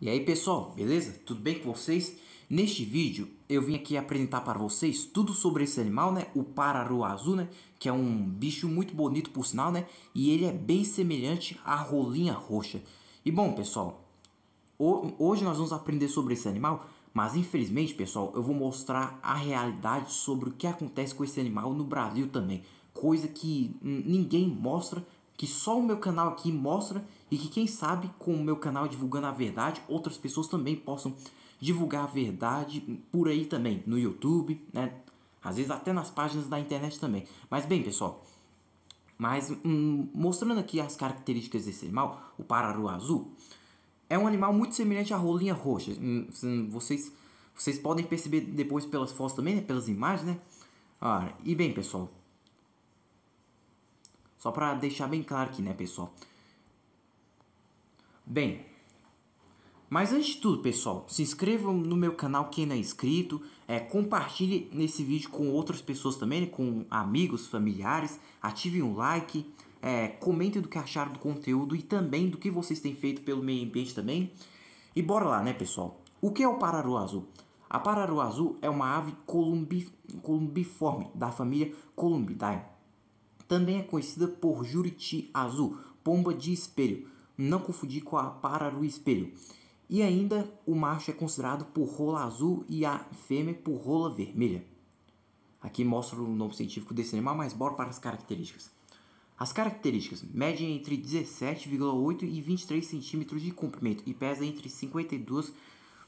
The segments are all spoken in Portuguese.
E aí pessoal, beleza? Tudo bem com vocês? Neste vídeo eu vim aqui apresentar para vocês tudo sobre esse animal, né? O pararu azul, né? Que é um bicho muito bonito por sinal, né? E ele é bem semelhante à rolinha roxa. E bom pessoal, hoje nós vamos aprender sobre esse animal, mas infelizmente pessoal, eu vou mostrar a realidade sobre o que acontece com esse animal no Brasil também. Coisa que ninguém mostra que só o meu canal aqui mostra e que quem sabe com o meu canal divulgando a verdade, outras pessoas também possam divulgar a verdade por aí também, no YouTube, né? Às vezes até nas páginas da internet também. Mas bem, pessoal, mas hum, mostrando aqui as características desse animal, o pararu azul, é um animal muito semelhante à rolinha roxa. Hum, hum, vocês, vocês podem perceber depois pelas fotos também, né? pelas imagens, né? Ah, e bem, pessoal, só para deixar bem claro aqui, né, pessoal? Bem, mas antes de tudo, pessoal, se inscrevam no meu canal quem não é inscrito, é, compartilhe nesse vídeo com outras pessoas também, né, com amigos, familiares, ativem o like, é, comentem do que acharam do conteúdo e também do que vocês têm feito pelo meio ambiente também. E bora lá, né, pessoal? O que é o pararu azul? A pararu azul é uma ave columbi, columbiforme da família Columbidae também é conhecida por juriti azul, pomba de espelho, não confundir com a pararu espelho. E ainda o macho é considerado por rola azul e a fêmea por rola vermelha. Aqui mostra o nome científico desse animal, mas bora para as características. As características medem entre 17,8 e 23 centímetros de comprimento e pesa entre 52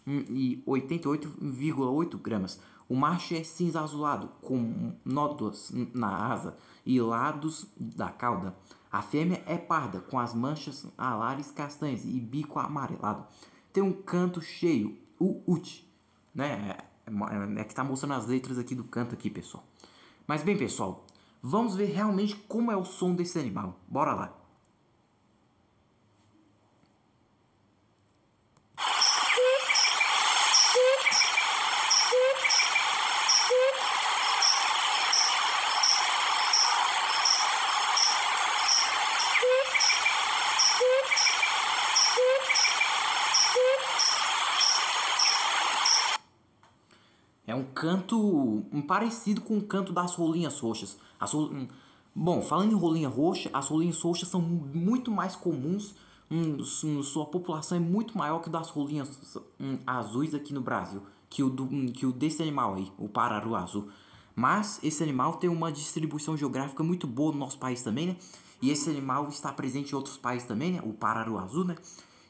e 88,8 gramas. O macho é cinza azulado, com nódulas na asa e lados da cauda. A fêmea é parda, com as manchas alares castanhas e bico amarelado. Tem um canto cheio, o ut, né? É, é que está mostrando as letras aqui do canto aqui, pessoal. Mas bem, pessoal, vamos ver realmente como é o som desse animal. Bora lá. É um canto parecido com o canto das rolinhas roxas. As, hum, bom, falando em rolinha roxa, as rolinhas roxas são muito mais comuns. Hum, hum, sua população é muito maior que das rolinhas azuis aqui no Brasil. Que o, do, que o desse animal aí, o pararu azul. Mas esse animal tem uma distribuição geográfica muito boa no nosso país também, né? E esse animal está presente em outros países também, né? O pararu azul, né?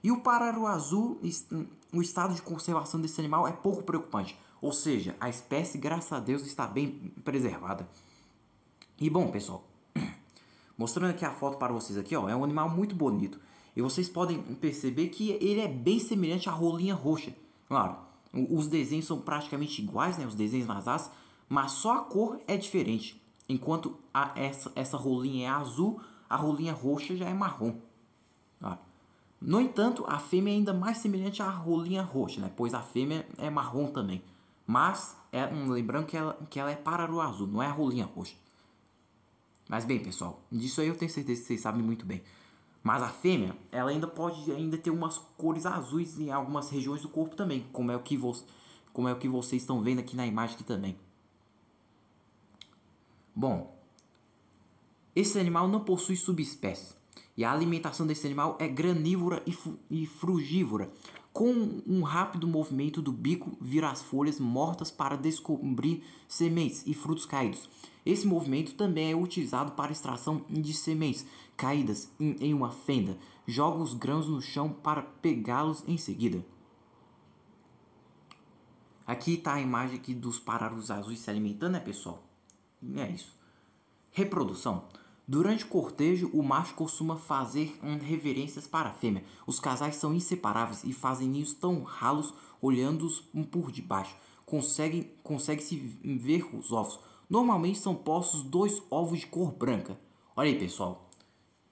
E o pararu azul, o estado de conservação desse animal é pouco preocupante. Ou seja, a espécie, graças a Deus, está bem preservada. E bom, pessoal, mostrando aqui a foto para vocês aqui, ó, é um animal muito bonito. E vocês podem perceber que ele é bem semelhante à rolinha roxa. Claro, os desenhos são praticamente iguais, né, os desenhos nas asas, mas só a cor é diferente. Enquanto a, essa, essa rolinha é azul, a rolinha roxa já é marrom. Claro. No entanto, a fêmea é ainda mais semelhante à rolinha roxa, né? pois a fêmea é marrom também. Mas, é, lembrando que ela, que ela é azul não é a rolinha roxa. Mas bem, pessoal, disso aí eu tenho certeza que vocês sabem muito bem. Mas a fêmea, ela ainda pode ainda ter umas cores azuis em algumas regiões do corpo também, como é o que, vo como é o que vocês estão vendo aqui na imagem aqui também. Bom, esse animal não possui subespécies. E a alimentação desse animal é granívora e, e frugívora, com um rápido movimento do bico, vira as folhas mortas para descobrir sementes e frutos caídos. Esse movimento também é utilizado para extração de sementes caídas em uma fenda. Joga os grãos no chão para pegá-los em seguida. Aqui está a imagem aqui dos pararus azuis se alimentando, né, pessoal? E é isso. Reprodução. Durante o cortejo, o macho costuma fazer reverências para a fêmea. Os casais são inseparáveis e fazem ninhos tão ralos, olhando-os um por debaixo. Conseguem, consegue-se ver os ovos. Normalmente são postos dois ovos de cor branca. Olha aí, pessoal.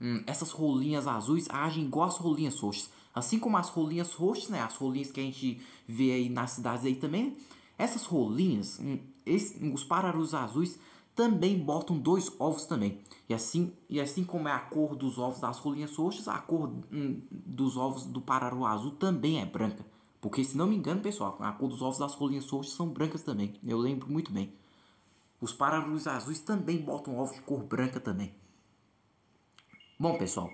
Hum, essas rolinhas azuis agem igual as rolinhas roxas. Assim como as rolinhas roxas, né? As rolinhas que a gente vê aí nas cidades aí também. Essas rolinhas, hum, esse, os pararus azuis também botam dois ovos também. E assim, e assim como é a cor dos ovos das rolinhas roxas, a cor hum, dos ovos do pararu azul também é branca. Porque se não me engano, pessoal, a cor dos ovos das rolinhas roxas são brancas também. Eu lembro muito bem. Os pararus azuis também botam ovos de cor branca também. Bom, pessoal,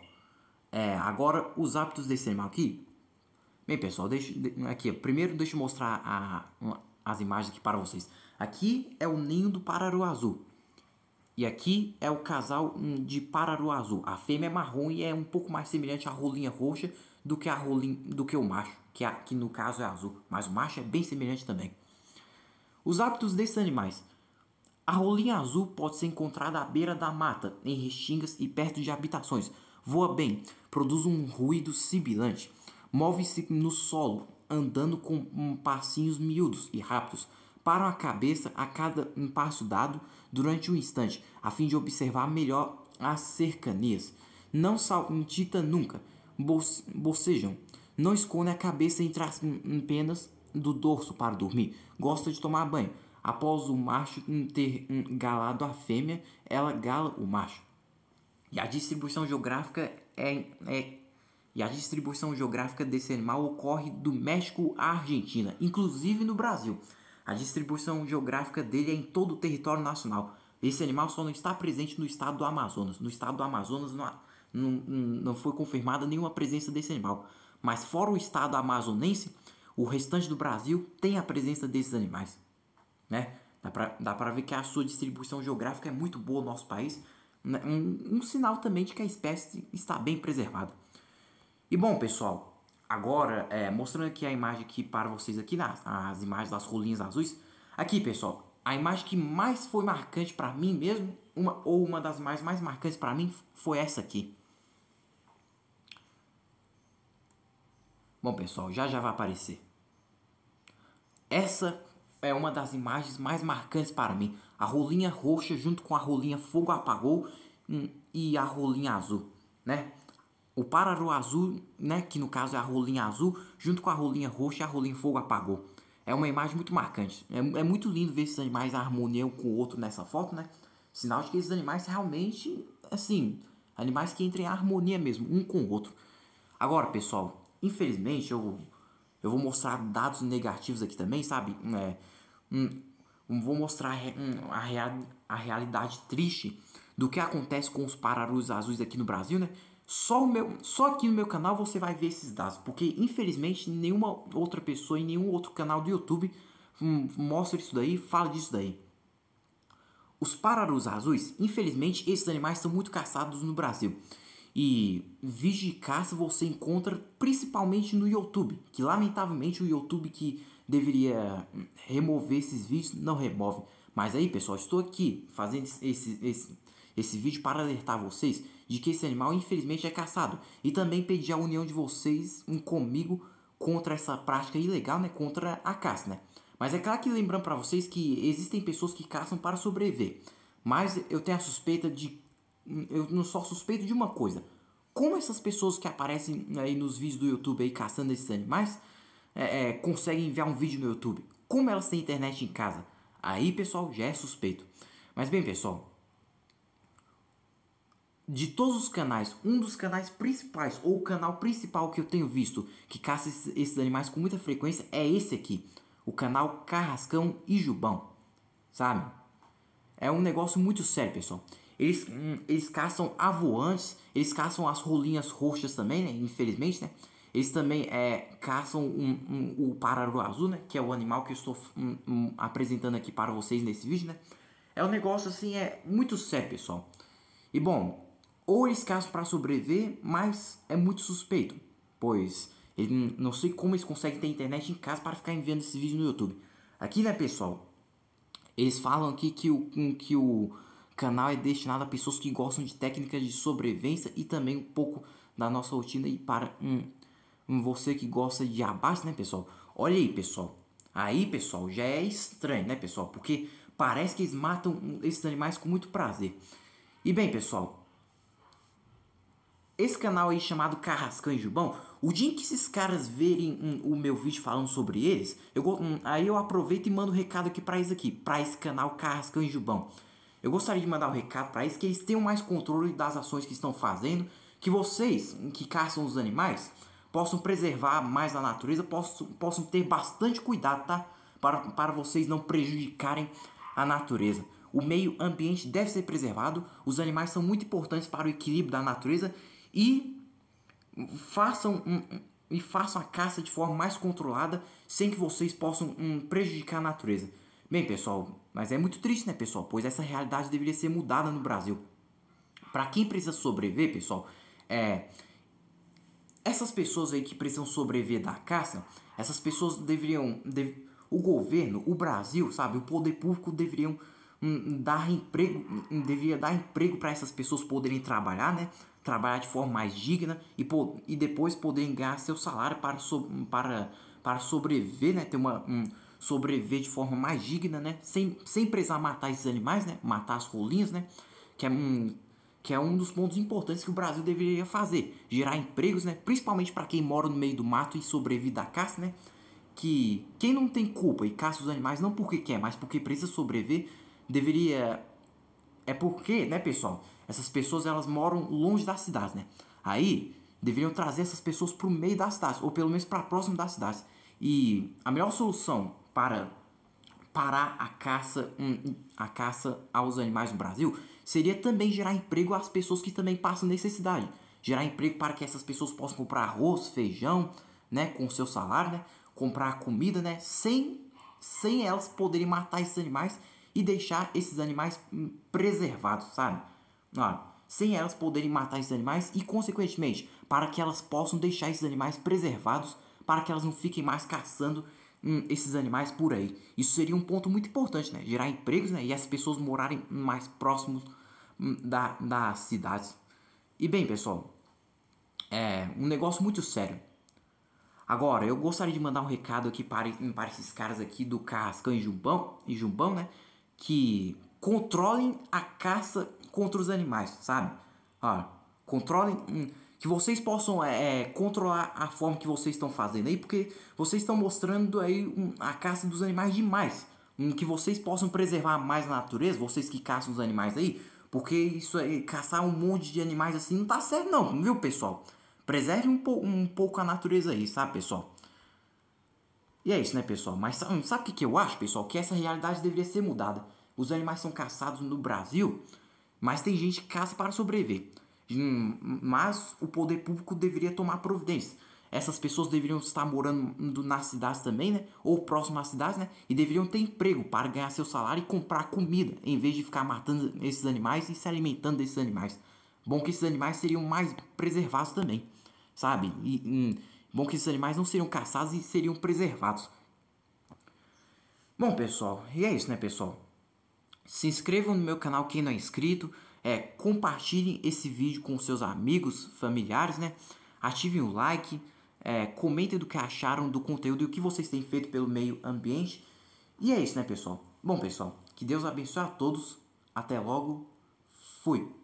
é, agora os hábitos desse animal aqui. Bem, pessoal, deixa, aqui, primeiro deixa eu mostrar a, as imagens aqui para vocês. Aqui é o ninho do pararu azul. E aqui é o casal hum, de Pararuazu. A fêmea é marrom e é um pouco mais semelhante à rolinha roxa do que, a rolinha, do que o macho, que, a, que no caso é azul. Mas o macho é bem semelhante também. Os hábitos desses animais. A rolinha azul pode ser encontrada à beira da mata, em restingas e perto de habitações. Voa bem, produz um ruído sibilante. Move-se no solo, andando com hum, passinhos miúdos e rápidos. para a cabeça a cada passo dado durante um instante, a fim de observar melhor as cercanias. Não saltita nunca, bocejam. Não esconde a cabeça entre as penas do dorso para dormir. Gosta de tomar banho. Após o macho ter galado a fêmea, ela gala o macho. E a distribuição geográfica é, é e a distribuição geográfica desse animal ocorre do México à Argentina, inclusive no Brasil. A distribuição geográfica dele é em todo o território nacional. Esse animal só não está presente no estado do Amazonas. No estado do Amazonas não, há, não, não foi confirmada nenhuma presença desse animal. Mas fora o estado amazonense, o restante do Brasil tem a presença desses animais. Né? Dá pra, dá ver que a sua distribuição geográfica é muito boa no nosso país. Né? Um, um sinal também de que a espécie está bem preservada. E bom, pessoal, Agora, é, mostrando aqui a imagem aqui para vocês aqui, nas, as imagens das rolinhas azuis. Aqui, pessoal, a imagem que mais foi marcante para mim mesmo, uma, ou uma das mais, mais marcantes para mim, foi essa aqui. Bom, pessoal, já já vai aparecer. Essa é uma das imagens mais marcantes para mim. A rolinha roxa junto com a rolinha fogo apagou hum, e a rolinha azul, né? o Pararu azul, né, que no caso é a rolinha azul, junto com a rolinha roxa e a rolinha fogo apagou. É uma imagem muito marcante. É, é muito lindo ver esses animais um com o outro nessa foto, né? Sinal de que esses animais realmente, assim, animais que entrem em harmonia mesmo, um com o outro. Agora, pessoal, infelizmente eu, eu vou mostrar dados negativos aqui também, sabe? É, um, vou mostrar a, real, a realidade triste do que acontece com os pararus azuis aqui no Brasil, né? Só, o meu, só aqui no meu canal você vai ver esses dados, porque infelizmente nenhuma outra pessoa em nenhum outro canal do YouTube hum, mostra isso daí, fala disso daí. Os pararus azuis, infelizmente esses animais são muito caçados no Brasil. E vídeos de caça você encontra principalmente no YouTube, que lamentavelmente o YouTube que deveria remover esses vídeos não remove. Mas aí pessoal, estou aqui fazendo esse, esse, esse vídeo para alertar vocês de que esse animal infelizmente é caçado. E também pedir a união de vocês um comigo contra essa prática ilegal, né? Contra a caça, né? Mas é claro que lembrando para vocês que existem pessoas que caçam para sobreviver. Mas eu tenho a suspeita de. Eu não só suspeito de uma coisa. Como essas pessoas que aparecem aí nos vídeos do YouTube aí caçando esses animais é, é, conseguem enviar um vídeo no YouTube? Como elas têm internet em casa? Aí, pessoal, já é suspeito. Mas bem, pessoal, de todos os canais, um dos canais principais, ou o canal principal que eu tenho visto, que caça esses, esses animais com muita frequência, é esse aqui. O canal Carrascão e Jubão. Sabe? É um negócio muito sério, pessoal. Eles, hum, eles caçam avoantes, eles caçam as rolinhas roxas também, né? Infelizmente, né? Eles também é, caçam um, um, o pararu azul, né? Que é o animal que eu estou um, hum, apresentando aqui para vocês nesse vídeo, né? É um negócio, assim, é muito sério, pessoal. E, bom, ou escasso para sobreviver, mas é muito suspeito, pois ele, não sei como eles conseguem ter internet em casa para ficar enviando esse vídeo no YouTube. Aqui, né, pessoal? Eles falam aqui que o, que o canal é destinado a pessoas que gostam de técnicas de sobrevivência e também um pouco da nossa rotina e para um, um você que gosta de abaixo, né, pessoal? Olha aí, pessoal. Aí, pessoal, já é estranho, né, pessoal? Porque parece que eles matam esses animais com muito prazer. E bem, pessoal, esse canal aí chamado Carrascão e Jubão, o dia em que esses caras verem o meu vídeo falando sobre eles, eu, hum, aí eu aproveito e mando um recado aqui pra eles aqui, pra esse canal Carrascão e Jubão. eu gostaria de mandar um recado pra eles que eles tenham mais controle das ações que estão fazendo, que vocês que caçam os animais possam preservar mais a natureza, possam, possam ter bastante cuidado, tá? Para, para vocês não prejudicarem a natureza. O meio ambiente deve ser preservado, os animais são muito importantes para o equilíbrio da natureza e façam um, e façam a caça de forma mais controlada, sem que vocês possam um, prejudicar a natureza. Bem, pessoal, mas é muito triste, né, pessoal? Pois essa realidade deveria ser mudada no Brasil. Para quem precisa sobreviver, pessoal, é essas pessoas aí que precisam sobreviver da caça, essas pessoas deveriam deve, o governo, o Brasil, sabe, o poder público deveriam um, dar emprego, hum, deveria dar emprego para essas pessoas poderem trabalhar, né? trabalhar de forma mais digna e, e depois poder ganhar seu salário para, so para, para sobreviver, né? Ter uma. Um, sobreviver de forma mais digna, né? Sem, sem precisar matar esses animais, né? Matar as rolinhas, né? Que é, um, que é um dos pontos importantes que o Brasil deveria fazer. Gerar empregos, né? Principalmente para quem mora no meio do mato e sobrevive da caça, né? Que quem não tem culpa e caça os animais, não porque quer, mas porque precisa sobreviver, deveria é porque, né, pessoal, essas pessoas elas moram longe da cidade, né? Aí deveriam trazer essas pessoas para o meio da cidade ou pelo menos para próximo das cidades. E a melhor solução para parar a caça, hum, a caça aos animais no Brasil seria também gerar emprego às pessoas que também passam necessidade. Gerar emprego para que essas pessoas possam comprar arroz, feijão, né, com o seu salário, né, comprar comida, né, sem, sem elas poderem matar esses animais e deixar esses animais preservados, sabe? Ó, sem elas poderem matar esses animais e, consequentemente, para que elas possam deixar esses animais preservados para que elas não fiquem mais caçando hum, esses animais por aí. Isso seria um ponto muito importante, né? Gerar empregos né? e as pessoas morarem mais próximos hum, da, das cidades. E bem, pessoal, é um negócio muito sério. Agora, eu gostaria de mandar um recado aqui para, para esses caras aqui do Carrascão e Jumbão, e Jumbão, né? que controlem a caça contra os animais, sabe? ó, controlem. Hum, que vocês possam é, é, controlar a forma que vocês estão fazendo aí, porque vocês estão mostrando aí um, a caça dos animais demais. Um, que vocês possam preservar mais a natureza, vocês que caçam os animais aí, porque isso aí, caçar um monte de animais assim não tá certo, não, viu, pessoal? Preserve um, po um pouco a natureza aí, sabe, pessoal? E é isso, né, pessoal? Mas sabe o que, eu acho, pessoal? Que essa realidade deveria ser mudada. Os animais são caçados no Brasil, mas tem gente que caça para sobreviver. Hum, mas o poder público deveria tomar providência. Essas pessoas deveriam estar morando nas cidades também, né? Ou próximo às cidades, né? E deveriam ter emprego para ganhar seu salário e comprar comida, em vez de ficar matando esses animais e se alimentando desses animais. Bom que esses animais seriam mais preservados também, sabe? E, e hum, Bom que esses animais não seriam caçados e seriam preservados. Bom, pessoal, e é isso, né, pessoal? Se inscrevam no meu canal quem não é inscrito, é, compartilhem esse vídeo com seus amigos, familiares, né? Ativem o like, é, comentem do que acharam do conteúdo e o que vocês têm feito pelo meio ambiente. E é isso, né, pessoal? Bom, pessoal, que Deus abençoe a todos. Até logo. Fui.